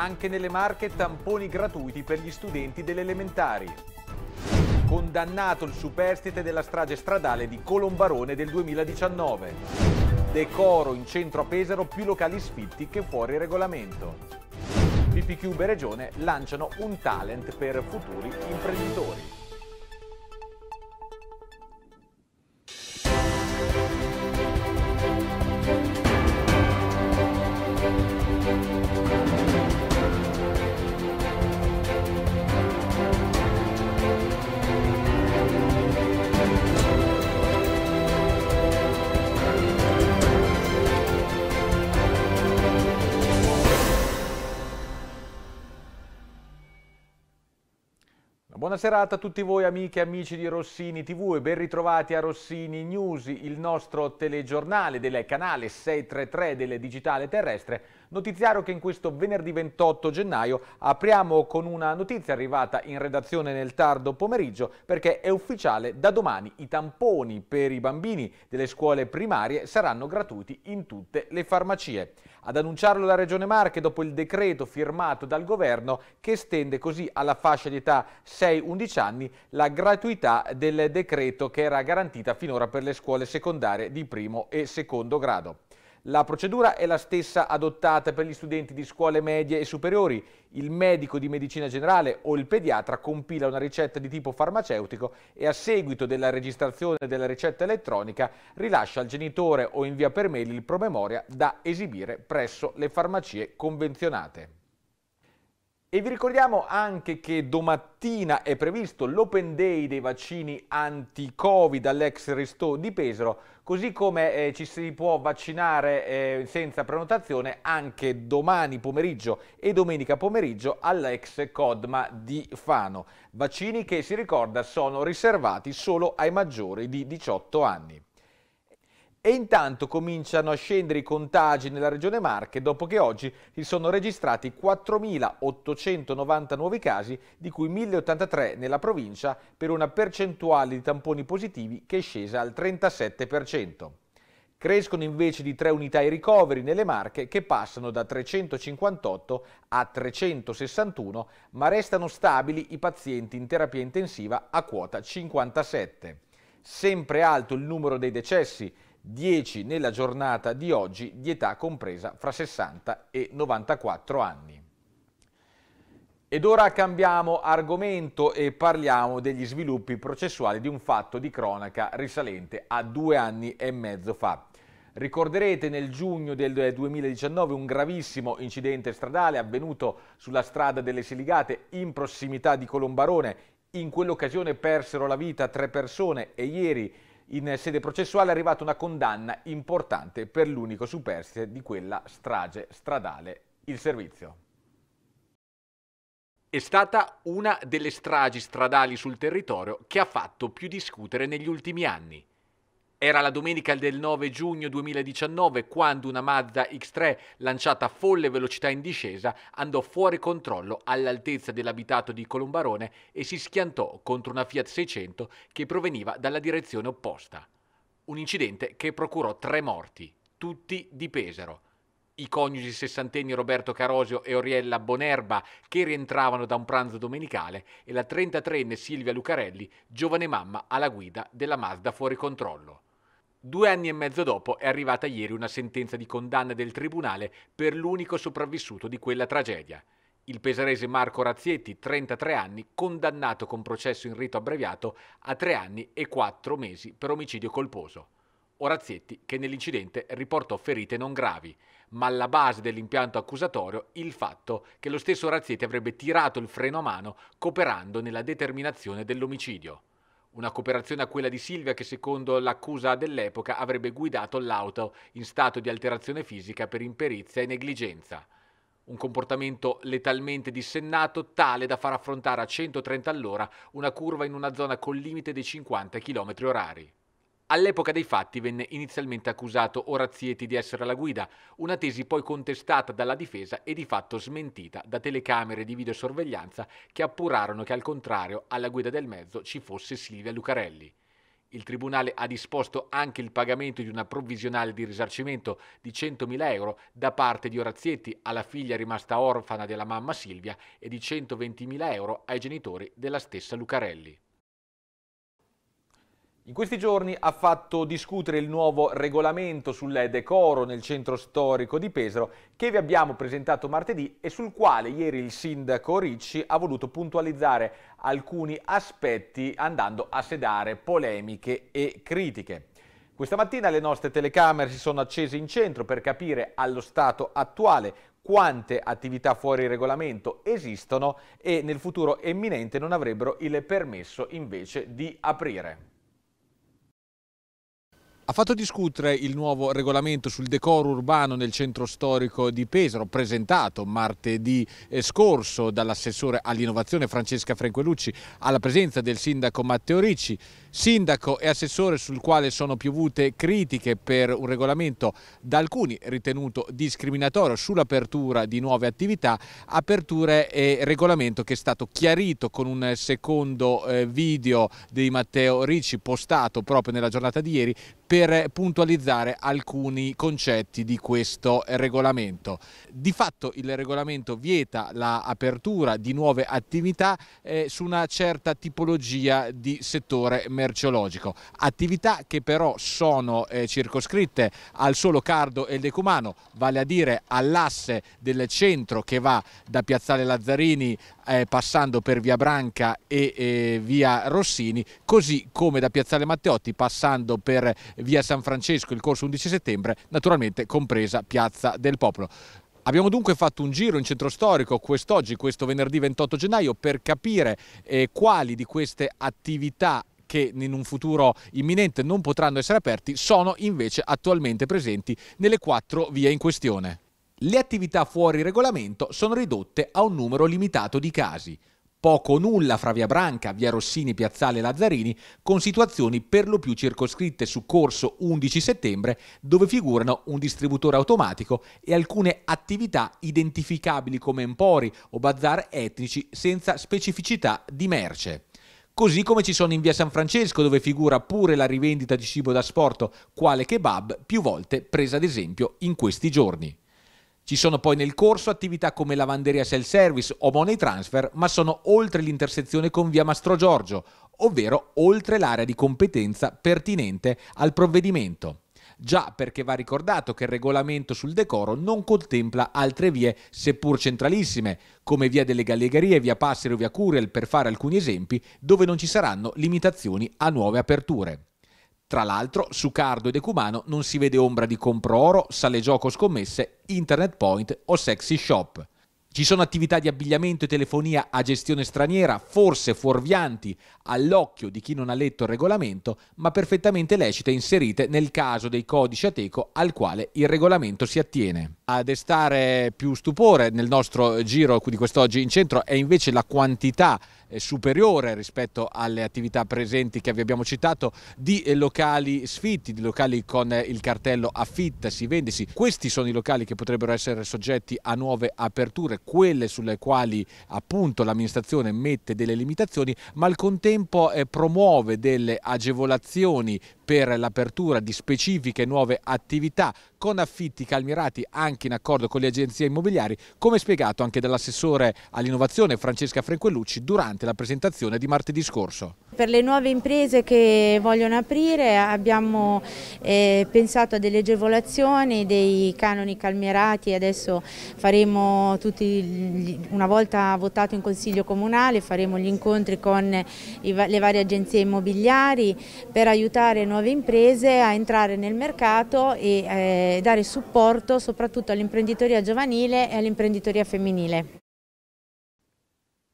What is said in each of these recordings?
Anche nelle Marche tamponi gratuiti per gli studenti delle elementari. Condannato il superstite della strage stradale di Colombarone del 2019. Decoro in centro a Pesaro più locali sfitti che fuori regolamento. PPQ e Regione lanciano un talent per futuri imprenditori. Buona serata a tutti voi amiche e amici di Rossini TV e ben ritrovati a Rossini News, il nostro telegiornale del canale 633 del Digitale Terrestre Notiziario che in questo venerdì 28 gennaio apriamo con una notizia arrivata in redazione nel tardo pomeriggio perché è ufficiale da domani i tamponi per i bambini delle scuole primarie saranno gratuiti in tutte le farmacie. Ad annunciarlo la Regione Marche dopo il decreto firmato dal governo che estende così alla fascia di età 6-11 anni la gratuità del decreto che era garantita finora per le scuole secondarie di primo e secondo grado. La procedura è la stessa adottata per gli studenti di scuole medie e superiori. Il medico di medicina generale o il pediatra compila una ricetta di tipo farmaceutico e a seguito della registrazione della ricetta elettronica rilascia al genitore o invia per mail il promemoria da esibire presso le farmacie convenzionate. E vi ricordiamo anche che domattina è previsto l'open day dei vaccini anti-Covid all'ex Resto di Pesaro Così come eh, ci si può vaccinare eh, senza prenotazione anche domani pomeriggio e domenica pomeriggio all'ex Codma di Fano. Vaccini che si ricorda sono riservati solo ai maggiori di 18 anni. E intanto cominciano a scendere i contagi nella regione Marche dopo che oggi si sono registrati 4.890 nuovi casi, di cui 1.083 nella provincia, per una percentuale di tamponi positivi che è scesa al 37%. Crescono invece di 3 unità i ricoveri nelle Marche che passano da 358 a 361, ma restano stabili i pazienti in terapia intensiva a quota 57. Sempre alto il numero dei decessi, 10 nella giornata di oggi di età compresa fra 60 e 94 anni. Ed ora cambiamo argomento e parliamo degli sviluppi processuali di un fatto di cronaca risalente a due anni e mezzo fa. Ricorderete nel giugno del 2019 un gravissimo incidente stradale avvenuto sulla strada delle Siligate in prossimità di Colombarone. In quell'occasione persero la vita tre persone e ieri in sede processuale è arrivata una condanna importante per l'unico superstite di quella strage stradale, il servizio. È stata una delle stragi stradali sul territorio che ha fatto più discutere negli ultimi anni. Era la domenica del 9 giugno 2019 quando una Mazda X3 lanciata a folle velocità in discesa andò fuori controllo all'altezza dell'abitato di Colombarone e si schiantò contro una Fiat 600 che proveniva dalla direzione opposta. Un incidente che procurò tre morti, tutti di Pesaro. I coniugi sessantenni Roberto Carosio e Oriella Bonerba, che rientravano da un pranzo domenicale, e la 33enne Silvia Lucarelli, giovane mamma alla guida della Mazda fuori controllo. Due anni e mezzo dopo è arrivata ieri una sentenza di condanna del Tribunale per l'unico sopravvissuto di quella tragedia. Il pesarese Marco Razzietti, 33 anni, condannato con processo in rito abbreviato a tre anni e quattro mesi per omicidio colposo. Orazietti che nell'incidente riportò ferite non gravi, ma alla base dell'impianto accusatorio il fatto che lo stesso Orazietti avrebbe tirato il freno a mano cooperando nella determinazione dell'omicidio. Una cooperazione a quella di Silvia che secondo l'accusa dell'epoca avrebbe guidato l'auto in stato di alterazione fisica per imperizia e negligenza. Un comportamento letalmente dissennato tale da far affrontare a 130 all'ora una curva in una zona col limite dei 50 km orari. All'epoca dei fatti venne inizialmente accusato Orazietti di essere alla guida, una tesi poi contestata dalla difesa e di fatto smentita da telecamere di videosorveglianza che appurarono che al contrario alla guida del mezzo ci fosse Silvia Lucarelli. Il Tribunale ha disposto anche il pagamento di una provvisionale di risarcimento di 100.000 euro da parte di Orazietti alla figlia rimasta orfana della mamma Silvia e di 120.000 euro ai genitori della stessa Lucarelli. In questi giorni ha fatto discutere il nuovo regolamento sul decoro nel centro storico di Pesaro che vi abbiamo presentato martedì e sul quale ieri il sindaco Ricci ha voluto puntualizzare alcuni aspetti andando a sedare polemiche e critiche. Questa mattina le nostre telecamere si sono accese in centro per capire allo stato attuale quante attività fuori regolamento esistono e nel futuro imminente non avrebbero il permesso invece di aprire. Ha fatto discutere il nuovo regolamento sul decoro urbano nel centro storico di Pesaro, presentato martedì eh, scorso dall'assessore all'innovazione Francesca Frenquelucci alla presenza del sindaco Matteo Ricci sindaco e assessore sul quale sono piovute critiche per un regolamento da alcuni ritenuto discriminatorio sull'apertura di nuove attività, aperture e regolamento che è stato chiarito con un secondo eh, video di Matteo Ricci postato proprio nella giornata di ieri per puntualizzare alcuni concetti di questo regolamento. Di fatto il regolamento vieta l'apertura di nuove attività eh, su una certa tipologia di settore mercato merceologico, attività che però sono eh, circoscritte al solo Cardo e il Decumano, vale a dire all'asse del centro che va da Piazzale Lazzarini eh, passando per via Branca e eh, via Rossini, così come da Piazzale Matteotti passando per via San Francesco il corso 11 settembre, naturalmente compresa Piazza del Popolo. Abbiamo dunque fatto un giro in centro storico quest'oggi, questo venerdì 28 gennaio, per capire eh, quali di queste attività che in un futuro imminente non potranno essere aperti sono invece attualmente presenti nelle quattro vie in questione. Le attività fuori regolamento sono ridotte a un numero limitato di casi, poco o nulla fra Via Branca, Via Rossini, Piazzale e Lazzarini, con situazioni per lo più circoscritte su corso 11 settembre, dove figurano un distributore automatico e alcune attività identificabili come empori o bazar etnici senza specificità di merce. Così come ci sono in via San Francesco, dove figura pure la rivendita di cibo da sporto, quale kebab, più volte presa ad esempio in questi giorni. Ci sono poi nel corso attività come lavanderia self-service o money transfer, ma sono oltre l'intersezione con via Mastro Giorgio, ovvero oltre l'area di competenza pertinente al provvedimento già perché va ricordato che il regolamento sul decoro non contempla altre vie seppur centralissime, come via delle Gallegarie, via Passero, via Curiel, per fare alcuni esempi, dove non ci saranno limitazioni a nuove aperture. Tra l'altro, su Cardo e Decumano non si vede ombra di compro oro, sale gioco scommesse, internet point o sexy shop. Ci sono attività di abbigliamento e telefonia a gestione straniera, forse fuorvianti all'occhio di chi non ha letto il regolamento, ma perfettamente lecite e inserite nel caso dei codici ateco al quale il regolamento si attiene. A destare più stupore nel nostro giro di quest'oggi in centro è invece la quantità superiore rispetto alle attività presenti che vi abbiamo citato di eh, locali sfitti, di locali con eh, il cartello affittasi, vendisi. Questi sono i locali che potrebbero essere soggetti a nuove aperture, quelle sulle quali appunto l'amministrazione mette delle limitazioni, ma al contempo eh, promuove delle agevolazioni per l'apertura di specifiche nuove attività con affitti calmirati anche in accordo con le agenzie immobiliari, come spiegato anche dall'assessore all'innovazione Francesca Frenquellucci durante durante la presentazione di martedì scorso. Per le nuove imprese che vogliono aprire abbiamo eh, pensato a delle agevolazioni, dei canoni calmierati, adesso faremo tutti, una volta votato in Consiglio Comunale, faremo gli incontri con i, le varie agenzie immobiliari per aiutare nuove imprese a entrare nel mercato e eh, dare supporto soprattutto all'imprenditoria giovanile e all'imprenditoria femminile.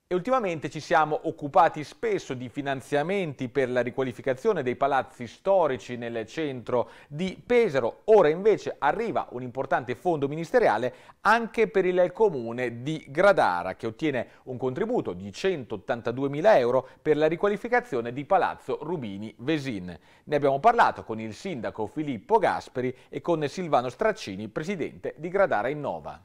E ultimamente ci siamo occupati spesso di finanziamenti per la riqualificazione dei palazzi storici nel centro di Pesaro, ora invece arriva un importante fondo ministeriale anche per il comune di Gradara che ottiene un contributo di 182.000 euro per la riqualificazione di Palazzo Rubini Vesin. Ne abbiamo parlato con il sindaco Filippo Gasperi e con Silvano Straccini, presidente di Gradara Innova.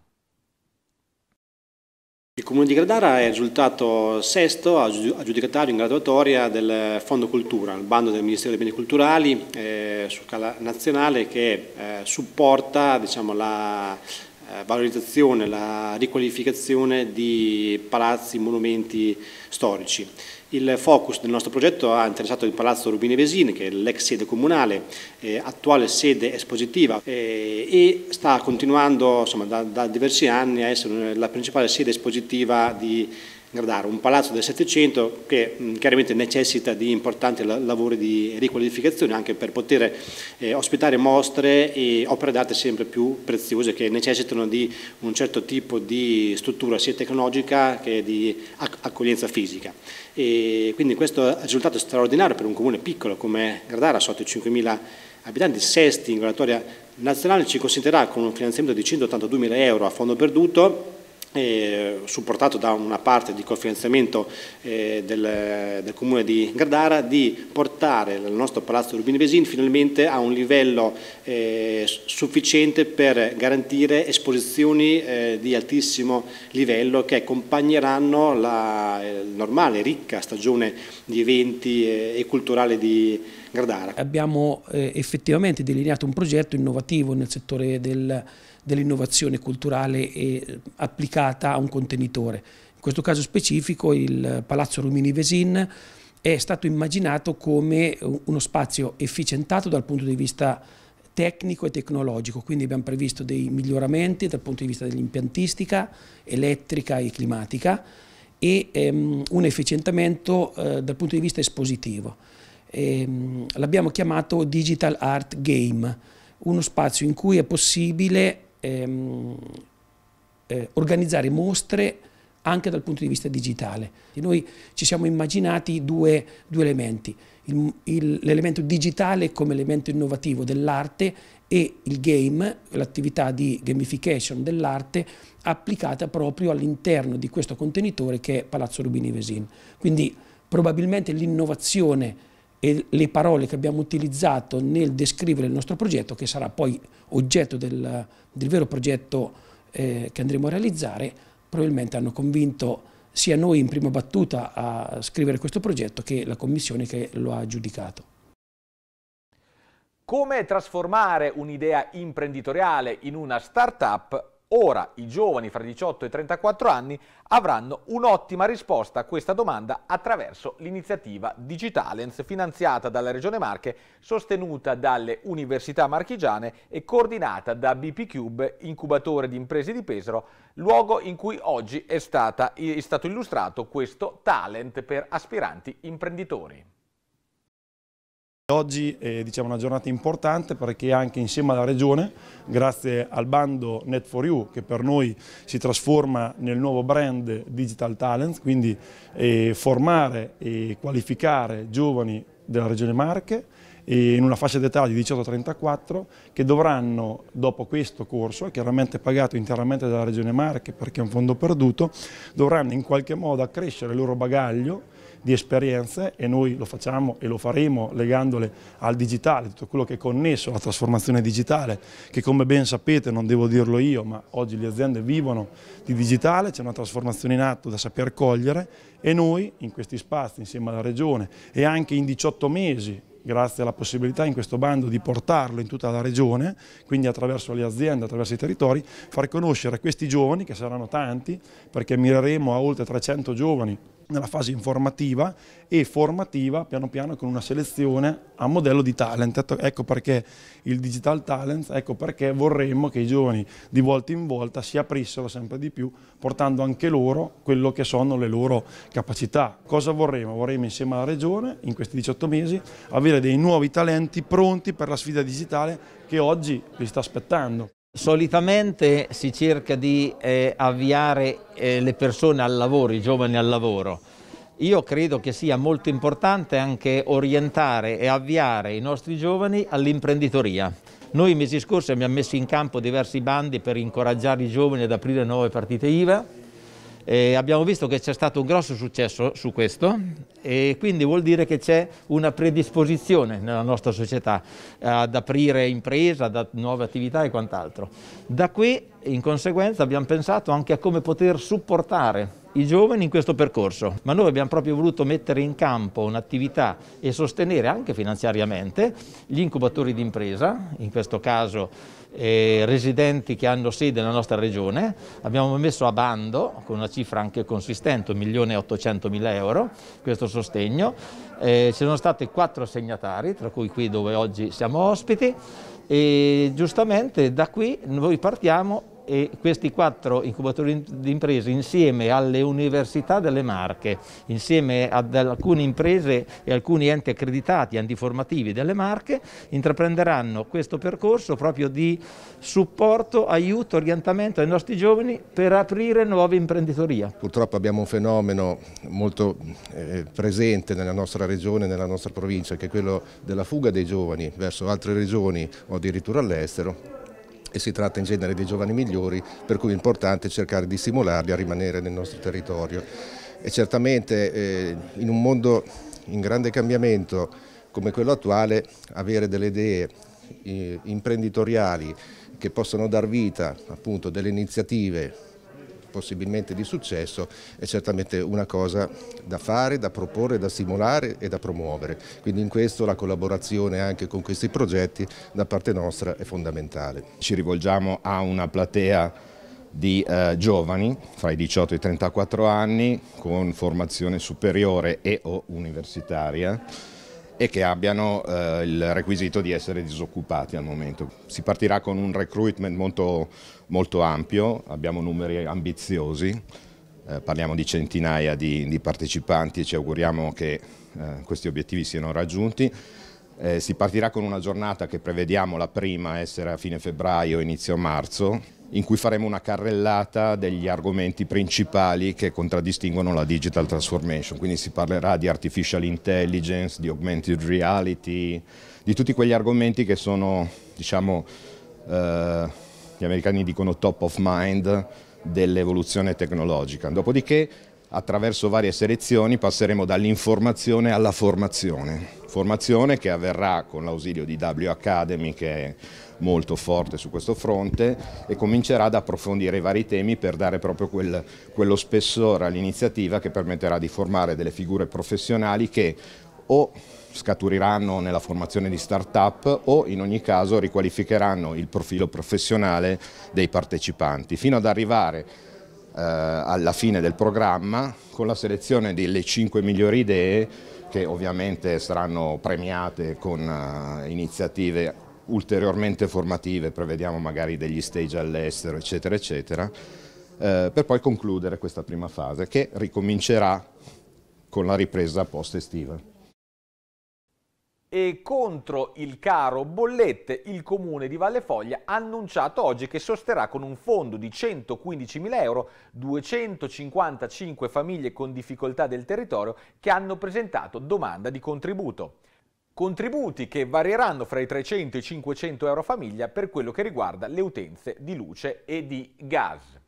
Il Comune di Gradara è risultato sesto aggiudicatario in graduatoria del Fondo Cultura, il bando del Ministero dei Beni Culturali eh, su scala nazionale che eh, supporta diciamo, la eh, valorizzazione, la riqualificazione di palazzi, monumenti storici. Il focus del nostro progetto ha interessato il Palazzo Rubini Vesini, che è l'ex sede comunale, eh, attuale sede espositiva, eh, e sta continuando insomma, da, da diversi anni a essere la principale sede espositiva di gradare un palazzo del Settecento che mh, chiaramente necessita di importanti la lavori di riqualificazione anche per poter eh, ospitare mostre e opere d'arte sempre più preziose che necessitano di un certo tipo di struttura sia tecnologica che di acc accoglienza fisica. E quindi questo risultato straordinario per un comune piccolo come Gradara, sotto i 5.000 abitanti, sesti in graduatoria nazionale, ci consentirà con un finanziamento di 182.000 euro a fondo perduto eh, supportato da una parte di cofinanziamento eh, del, del, comune di Gardara, di portare il nostro palazzo Rubini Vesin finalmente a un livello eh, sufficiente per garantire esposizioni eh, di altissimo livello che accompagneranno la eh, normale, ricca stagione di eventi e culturale di Gardara. Abbiamo effettivamente delineato un progetto innovativo nel settore del dell'innovazione culturale e eh, applicata a un contenitore. In questo caso specifico il Palazzo Rumini Vesin è stato immaginato come uno spazio efficientato dal punto di vista tecnico e tecnologico, quindi abbiamo previsto dei miglioramenti dal punto di vista dell'impiantistica, elettrica e climatica e ehm, un efficientamento eh, dal punto di vista espositivo. Ehm, L'abbiamo chiamato Digital Art Game, uno spazio in cui è possibile ehm, eh, organizzare mostre anche dal punto di vista digitale. E noi ci siamo immaginati due, due elementi, l'elemento digitale come elemento innovativo dell'arte e il game, l'attività di gamification dell'arte applicata proprio all'interno di questo contenitore che è Palazzo Rubini Vesin. Quindi probabilmente l'innovazione e le parole che abbiamo utilizzato nel descrivere il nostro progetto, che sarà poi oggetto del, del vero progetto eh, che andremo a realizzare, probabilmente hanno convinto sia noi in prima battuta a scrivere questo progetto che la commissione che lo ha giudicato. Come trasformare un'idea imprenditoriale in una start-up Ora i giovani fra 18 e 34 anni avranno un'ottima risposta a questa domanda attraverso l'iniziativa Digitalens finanziata dalla Regione Marche, sostenuta dalle Università Marchigiane e coordinata da BP Cube, incubatore di imprese di Pesaro, luogo in cui oggi è, stata, è stato illustrato questo talent per aspiranti imprenditori. Oggi è diciamo, una giornata importante perché anche insieme alla Regione, grazie al bando Net4U che per noi si trasforma nel nuovo brand Digital Talent, quindi eh, formare e qualificare giovani della Regione Marche in una fascia d'età di 18-34 che dovranno dopo questo corso, chiaramente pagato interamente dalla Regione Marche perché è un fondo perduto, dovranno in qualche modo accrescere il loro bagaglio di esperienze e noi lo facciamo e lo faremo legandole al digitale, tutto quello che è connesso alla trasformazione digitale, che come ben sapete, non devo dirlo io, ma oggi le aziende vivono di digitale, c'è una trasformazione in atto da saper cogliere e noi in questi spazi insieme alla Regione e anche in 18 mesi grazie alla possibilità in questo bando di portarlo in tutta la regione, quindi attraverso le aziende, attraverso i territori, far conoscere questi giovani, che saranno tanti, perché mireremo a oltre 300 giovani nella fase informativa e formativa piano piano con una selezione a modello di talent. Ecco, ecco perché il digital talent, ecco perché vorremmo che i giovani di volta in volta si aprissero sempre di più portando anche loro quello che sono le loro capacità. Cosa vorremmo? Vorremmo insieme alla Regione in questi 18 mesi avere dei nuovi talenti pronti per la sfida digitale che oggi li sta aspettando. Solitamente si cerca di eh, avviare eh, le persone al lavoro, i giovani al lavoro. Io credo che sia molto importante anche orientare e avviare i nostri giovani all'imprenditoria. Noi i mesi scorsi abbiamo messo in campo diversi bandi per incoraggiare i giovani ad aprire nuove partite IVA, eh, abbiamo visto che c'è stato un grosso successo su questo e quindi vuol dire che c'è una predisposizione nella nostra società eh, ad aprire impresa, ad nuove attività e quant'altro. Da qui in conseguenza abbiamo pensato anche a come poter supportare i giovani in questo percorso, ma noi abbiamo proprio voluto mettere in campo un'attività e sostenere anche finanziariamente gli incubatori di impresa, in questo caso eh, residenti che hanno sede nella nostra regione, abbiamo messo a bando, con una cifra anche consistente, 1.800.000 euro, questo sostegno, eh, ci sono stati quattro segnatari, tra cui qui dove oggi siamo ospiti, e giustamente da qui noi partiamo e questi quattro incubatori di imprese insieme alle università delle Marche, insieme ad alcune imprese e alcuni enti accreditati antiformativi delle Marche, intraprenderanno questo percorso proprio di supporto, aiuto, orientamento ai nostri giovani per aprire nuove imprenditoria. Purtroppo abbiamo un fenomeno molto eh, presente nella nostra regione, nella nostra provincia, che è quello della fuga dei giovani verso altre regioni o addirittura all'estero e si tratta in genere di giovani migliori, per cui è importante cercare di stimolarli a rimanere nel nostro territorio. E certamente eh, in un mondo in grande cambiamento come quello attuale, avere delle idee eh, imprenditoriali che possono dar vita appunto delle iniziative possibilmente di successo è certamente una cosa da fare, da proporre, da simulare e da promuovere. Quindi in questo la collaborazione anche con questi progetti da parte nostra è fondamentale. Ci rivolgiamo a una platea di eh, giovani fra i 18 e i 34 anni con formazione superiore e o universitaria e che abbiano eh, il requisito di essere disoccupati al momento. Si partirà con un recruitment molto molto ampio, abbiamo numeri ambiziosi, eh, parliamo di centinaia di, di, partecipanti e ci auguriamo che eh, questi obiettivi siano raggiunti. Eh, si partirà con una giornata che prevediamo la prima essere a fine febbraio, inizio marzo, in cui faremo una carrellata degli argomenti principali che contraddistinguono la digital transformation, quindi si parlerà di artificial intelligence, di augmented reality, di tutti quegli argomenti che sono, diciamo, eh, gli americani dicono top of mind dell'evoluzione tecnologica. Dopodiché attraverso varie selezioni passeremo dall'informazione alla formazione. Formazione che avverrà con l'ausilio di W Academy che è molto forte su questo fronte e comincerà ad approfondire i vari temi per dare proprio quel, quello spessore all'iniziativa che permetterà di formare delle figure professionali che o scaturiranno nella formazione di start-up o in ogni caso riqualificheranno il profilo professionale dei partecipanti, fino ad arrivare eh, alla fine del programma con la selezione delle 5 migliori idee che ovviamente saranno premiate con eh, iniziative ulteriormente formative, prevediamo magari degli stage all'estero, eccetera, eccetera, eh, per poi concludere questa prima fase che ricomincerà con la ripresa post-estiva. E contro il caro bollette il comune di Vallefoglia ha annunciato oggi che sosterrà con un fondo di 115.000 euro 255 famiglie con difficoltà del territorio che hanno presentato domanda di contributo. Contributi che varieranno fra i 300 e i 500 euro a famiglia per quello che riguarda le utenze di luce e di gas.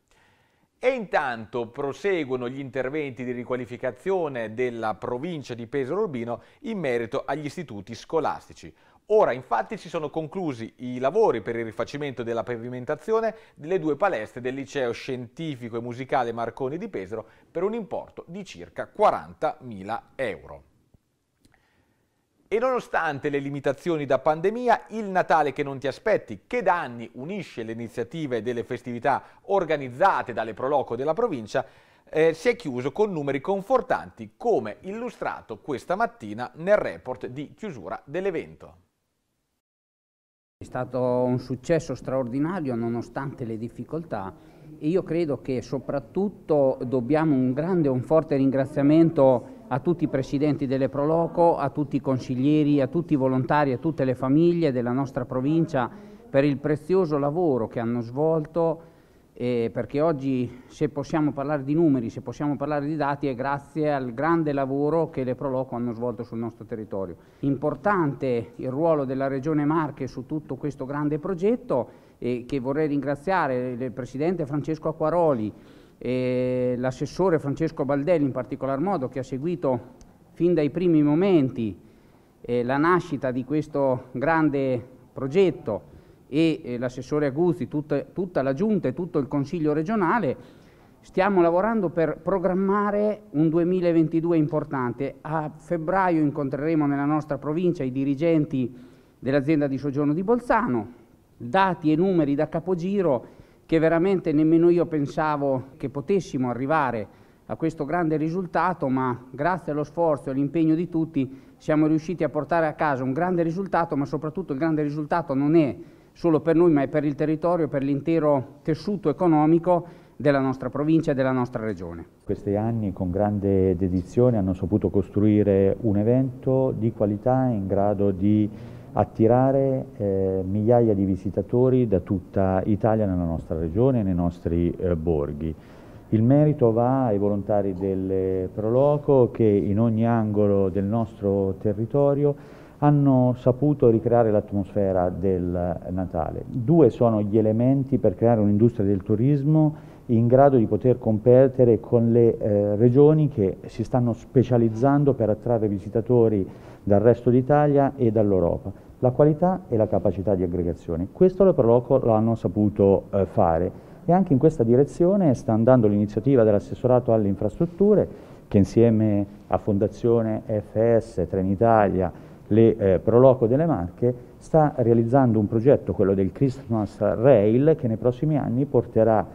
E intanto proseguono gli interventi di riqualificazione della provincia di Pesaro Urbino in merito agli istituti scolastici. Ora infatti si sono conclusi i lavori per il rifacimento della pavimentazione delle due palestre del liceo scientifico e musicale Marconi di Pesaro per un importo di circa 40.000 euro. E nonostante le limitazioni da pandemia, il Natale che non ti aspetti, che da anni unisce le iniziative delle festività organizzate dalle Proloco della provincia, eh, si è chiuso con numeri confortanti, come illustrato questa mattina nel report di chiusura dell'evento. È stato un successo straordinario nonostante le difficoltà e io credo che soprattutto dobbiamo un grande e un forte ringraziamento a tutti i presidenti delle Proloco, a tutti i consiglieri, a tutti i volontari, a tutte le famiglie della nostra provincia per il prezioso lavoro che hanno svolto eh, perché oggi se possiamo parlare di numeri, se possiamo parlare di dati è grazie al grande lavoro che le Proloco hanno svolto sul nostro territorio. Importante il ruolo della Regione Marche su tutto questo grande progetto e che vorrei ringraziare il Presidente Francesco Acquaroli, l'assessore Francesco Baldelli in particolar modo che ha seguito fin dai primi momenti eh, la nascita di questo grande progetto e eh, l'assessore Aguzzi, tutta, tutta, la giunta e tutto il consiglio regionale, stiamo lavorando per programmare un 2022 importante. A febbraio incontreremo nella nostra provincia i dirigenti dell'azienda di soggiorno di Bolzano, dati e numeri da capogiro che veramente nemmeno io pensavo che potessimo arrivare a questo grande risultato, ma grazie allo sforzo e all'impegno di tutti siamo riusciti a portare a casa un grande risultato, ma soprattutto il grande risultato non è solo per noi, ma è per il territorio, per l'intero tessuto economico della nostra provincia e della nostra regione. Questi anni con grande dedizione hanno saputo costruire un evento di qualità in grado di attirare eh, migliaia di visitatori da tutta Italia nella nostra regione e nei nostri eh, borghi. Il merito va ai volontari del Proloco che in ogni angolo del nostro territorio hanno saputo ricreare l'atmosfera del Natale. Due sono gli elementi per creare un'industria del turismo in grado di poter competere con le eh, regioni che si stanno specializzando per attrarre visitatori dal resto d'Italia e dall'Europa. La qualità e la capacità di aggregazione. Questo lo Proloco lo hanno saputo eh, fare e anche in questa direzione sta andando l'iniziativa dell'assessorato alle infrastrutture che insieme a Fondazione FS, Trenitalia, le eh, Proloco delle Marche sta realizzando un progetto, quello del Christmas Rail, che nei prossimi anni porterà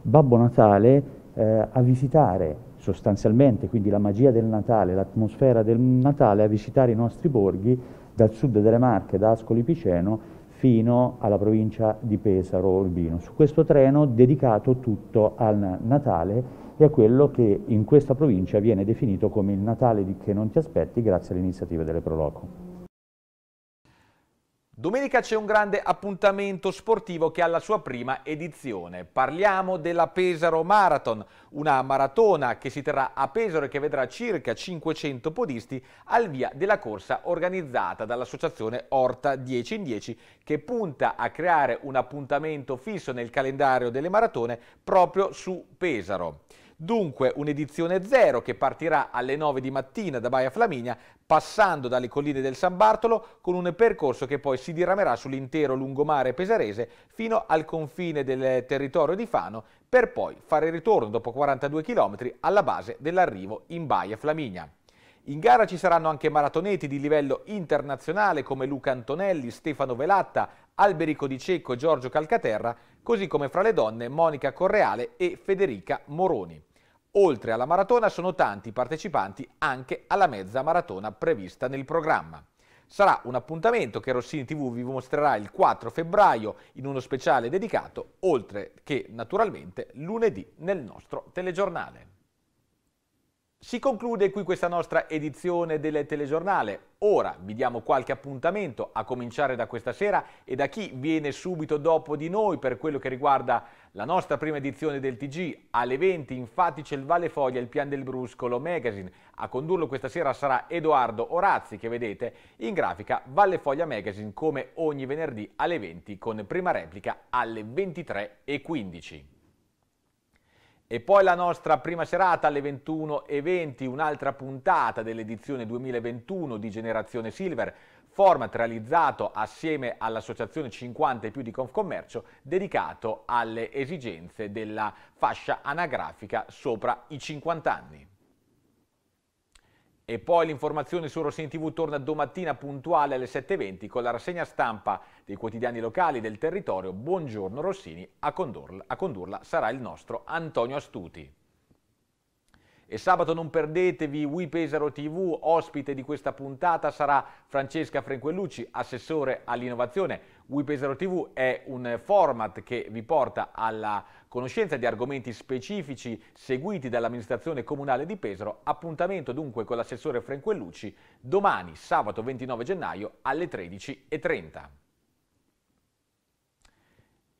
Babbo Natale eh, a visitare sostanzialmente, quindi la magia del Natale, l'atmosfera del Natale a visitare i nostri borghi dal sud delle Marche, da Ascoli Piceno fino alla provincia di Pesaro Urbino. Su questo treno dedicato tutto al Natale e a quello che in questa provincia viene definito come il Natale che non ti aspetti grazie all'iniziativa delle Proloco. Domenica c'è un grande appuntamento sportivo che ha la sua prima edizione. Parliamo della Pesaro Marathon, una maratona che si terrà a Pesaro e che vedrà circa 500 podisti al via della corsa organizzata dall'associazione Orta 10 in 10 che punta a creare un appuntamento fisso nel calendario delle maratone proprio su Pesaro. Dunque un'edizione zero che partirà alle 9 di mattina da Baia Flaminia passando dalle colline del San Bartolo con un percorso che poi si diramerà sull'intero lungomare pesarese fino al confine del territorio di Fano per poi fare ritorno dopo 42 km alla base dell'arrivo in Baia Flaminia. In gara ci saranno anche maratoneti di livello internazionale come Luca Antonelli, Stefano Velatta, Alberico Di Cecco e Giorgio Calcaterra, così come fra le donne Monica Correale e Federica Moroni. Oltre alla maratona sono tanti i partecipanti anche alla mezza maratona prevista nel programma. Sarà un appuntamento che Rossini TV vi mostrerà il 4 febbraio in uno speciale dedicato, oltre che naturalmente lunedì nel nostro telegiornale. Si conclude qui questa nostra edizione del telegiornale. Ora vi diamo qualche appuntamento, a cominciare da questa sera e da chi viene subito dopo di noi per quello che riguarda la nostra prima edizione del TG. Alle 20 infatti c'è il Valle Foglia, il Pian del Bruscolo Magazine. A condurlo questa sera sarà Edoardo Orazzi che vedete in grafica Valle Foglia Magazine come ogni venerdì alle 20 con prima replica alle 23.15. E poi la nostra prima serata alle 21.20, un'altra puntata dell'edizione 2021 di Generazione Silver, format realizzato assieme all'Associazione 50 e più di Confcommercio, dedicato alle esigenze della fascia anagrafica sopra i 50 anni. E poi l'informazione su Rossini TV torna domattina puntuale alle 7.20 con la rassegna stampa dei quotidiani locali del territorio. Buongiorno Rossini, a condurla, a condurla sarà il nostro Antonio Astuti. E sabato non perdetevi We Pesaro TV, ospite di questa puntata sarà Francesca Frenquellucci, assessore all'innovazione. We Pesaro TV è un format che vi porta alla conoscenza di argomenti specifici seguiti dall'amministrazione comunale di Pesaro. Appuntamento dunque con l'assessore Frenquellucci domani sabato 29 gennaio alle 13.30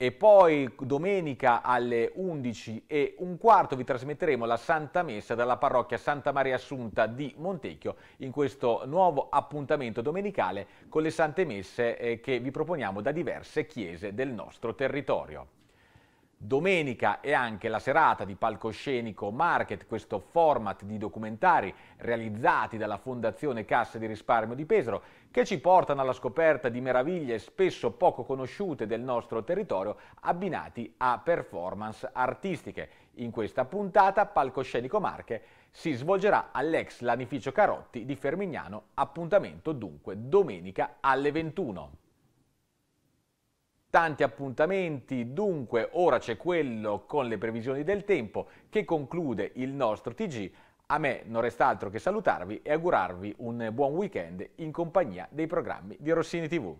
e poi domenica alle 11 e un quarto vi trasmetteremo la Santa Messa dalla parrocchia Santa Maria Assunta di Montecchio in questo nuovo appuntamento domenicale con le Sante Messe eh, che vi proponiamo da diverse chiese del nostro territorio. Domenica è anche la serata di palcoscenico Market, questo format di documentari realizzati dalla Fondazione Cassa di Risparmio di Pesaro che ci portano alla scoperta di meraviglie spesso poco conosciute del nostro territorio abbinati a performance artistiche. In questa puntata Palcoscenico Marche si svolgerà all'ex lanificio Carotti di Fermignano, appuntamento dunque domenica alle 21. Tanti appuntamenti, dunque ora c'è quello con le previsioni del tempo che conclude il nostro TG. A me non resta altro che salutarvi e augurarvi un buon weekend in compagnia dei programmi di Rossini TV.